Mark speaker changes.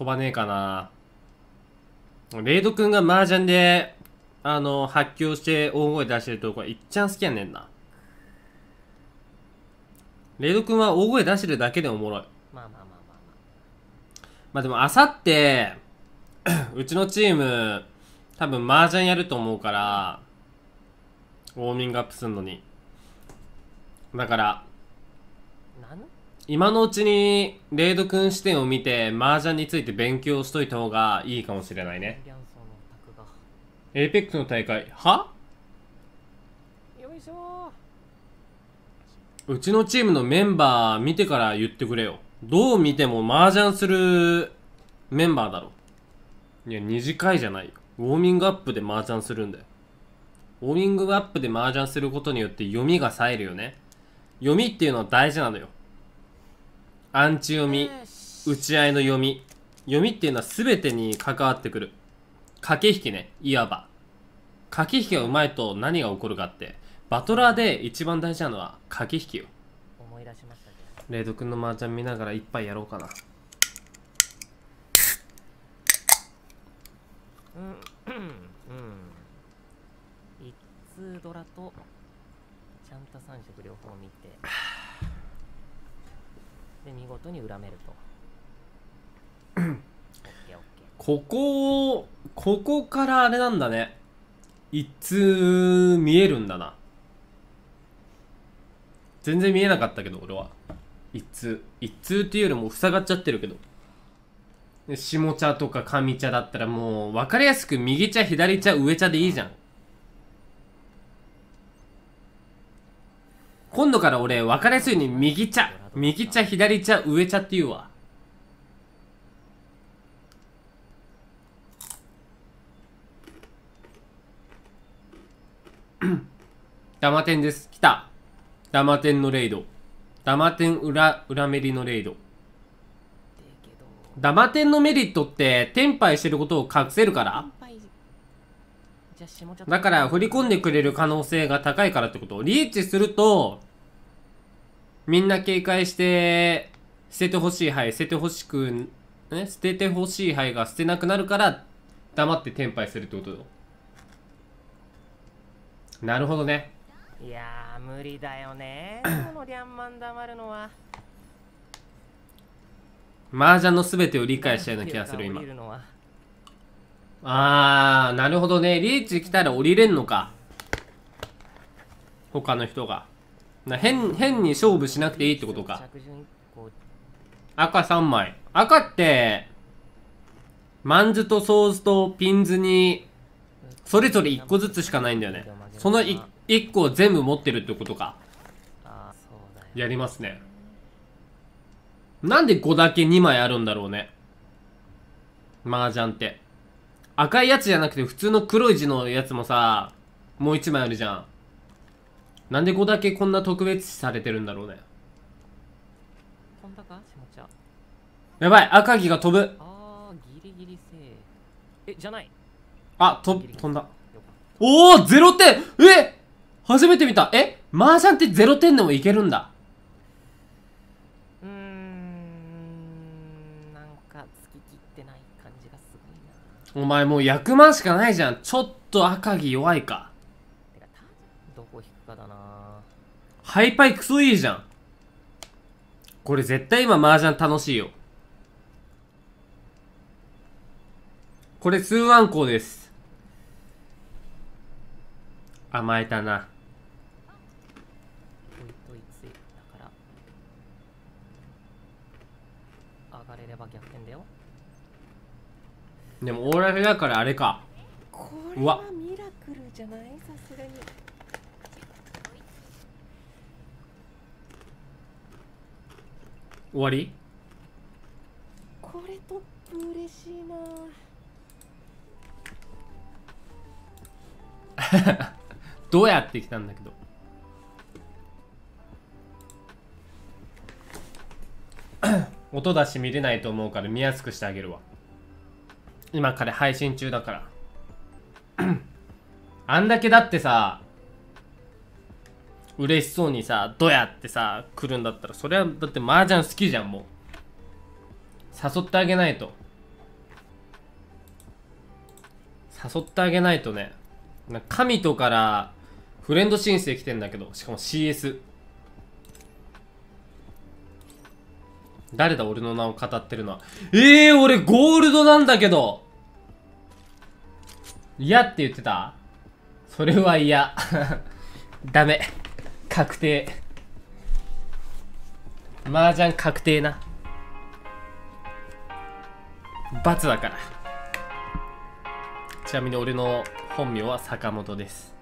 Speaker 1: 飛ばねえかな。レイドくんが麻雀で、あの、発狂して大声出してるとこ、いっちゃん好きやねんな。レイドくんは大声出してるだけでおもろい。まあまあまあまあまあ。まあでも、あさって、うちのチーム、多分麻雀やると思うから、ウォーミングアップすんのに。だから、今のうちにレイド君視点を見て麻雀について勉強しといた方がいいかもしれないねエイペックの大会はうちのチームのメンバー見てから言ってくれよどう見ても麻雀するメンバーだろいや二次会じゃないよウォーミングアップで麻雀するんだよウォーミングアップで麻雀することによって読みが冴えるよね読みっていうのは大事なのよンチ読み打ち合いの読み読みっていうのは全てに関わってくる駆け引きねいわば駆け引きがうまいと何が起こるかってバトラーで一番大事なのは駆け引きよ思い出しましたけど。レイド君の麻雀見ながら一杯やろうかなうんうん一通ドラとちゃんと三色両方見てごとに恨めるとここをここからあれなんだね一通見えるんだな全然見えなかったけど俺は一通一通っていうよりも塞がっちゃってるけど下茶とか上茶だったらもう分かりやすく右茶左茶上茶でいいじゃん今度から俺分かりやすいように右茶右茶左茶上茶って言うわ ダマテンです。来た。ダマテンのレイド。ダマテン裏、裏メリのレイド。ダマテンのメリットって、テンパイしてることを隠せるからだから、振り込んでくれる可能性が高いからってこと。リーチすると、みんな警戒して、捨ててほしい牌、捨ててほしく、ね、捨ててほしい牌が捨てなくなるから、黙って転廃するってことなるほどね。いや無理だよね このリャンマン黙るのは。麻雀の全てを理解したような気がする今あーなるほどねリーチ来たら降りれんのか他の人がな変変に勝負しなくていいってことか赤3枚赤ってマンズとソーズとピンズにそれぞれ1個ずつしかないんだよねその 1, 1個を全部持ってるってことかやりますねなんで5だけ2枚あるんだろうね麻雀って赤いやつじゃなくて普通の黒い字のやつもさもう1枚あるじゃんなんで5だけこんな特別視されてるんだろうねやばい赤城が飛ぶあギリギリせえ。えじゃないあ飛、飛んだおお0点え初めて見たえマージャンって0点でもいけるんだうんなんか突き切ってない感じがすごいなお前もう役満しかないじゃんちょっと赤城弱いかこ引くかだなハイパイクソいいじゃんこれ絶対今麻雀楽しいよこれツーワンコです甘えたなでもオーラルだからあれかこれはミラクルじゃないさすがに終わりこれトップ嬉しいな どうやって来たんだけど 音出し見れないと思うから見やすくしてあげるわ今彼配信中だから あんだけだってさ嬉しそうにさどうやってさ来るんだったらそれはだって麻雀好きじゃんもう誘ってあげないと誘ってあげないとね神とからフレンド申請来てんだけどしかも CS 誰だ俺の名を語ってるのはええー、俺ゴールドなんだけど嫌って言ってたそれは嫌 ダメ確定麻雀確定な罰だからちなみに俺の本名は坂本です